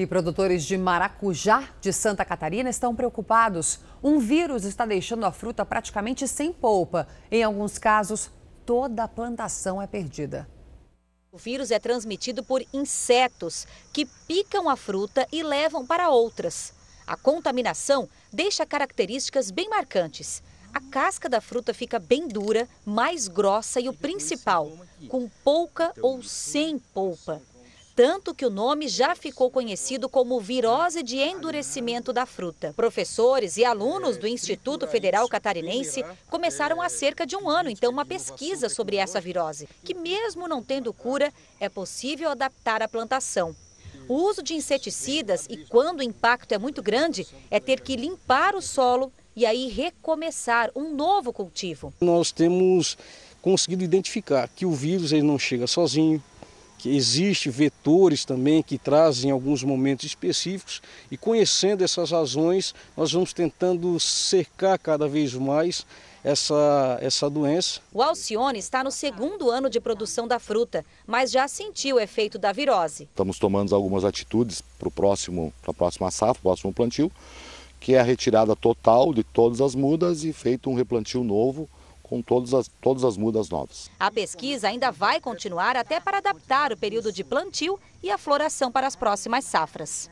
E produtores de maracujá de Santa Catarina estão preocupados. Um vírus está deixando a fruta praticamente sem polpa. Em alguns casos, toda a plantação é perdida. O vírus é transmitido por insetos que picam a fruta e levam para outras. A contaminação deixa características bem marcantes. A casca da fruta fica bem dura, mais grossa e o principal, com pouca ou sem polpa tanto que o nome já ficou conhecido como virose de endurecimento da fruta. Professores e alunos do Instituto Federal Catarinense começaram há cerca de um ano, então, uma pesquisa sobre essa virose, que mesmo não tendo cura, é possível adaptar a plantação. O uso de inseticidas e quando o impacto é muito grande, é ter que limpar o solo e aí recomeçar um novo cultivo. Nós temos conseguido identificar que o vírus ele não chega sozinho, que existem vetores também que trazem alguns momentos específicos e conhecendo essas razões, nós vamos tentando cercar cada vez mais essa, essa doença. O Alcione está no segundo ano de produção da fruta, mas já sentiu o efeito da virose. Estamos tomando algumas atitudes para o próximo, para a próxima safra, próximo plantio, que é a retirada total de todas as mudas e feito um replantio novo com todas as, todas as mudas novas. A pesquisa ainda vai continuar até para adaptar o período de plantio e a floração para as próximas safras.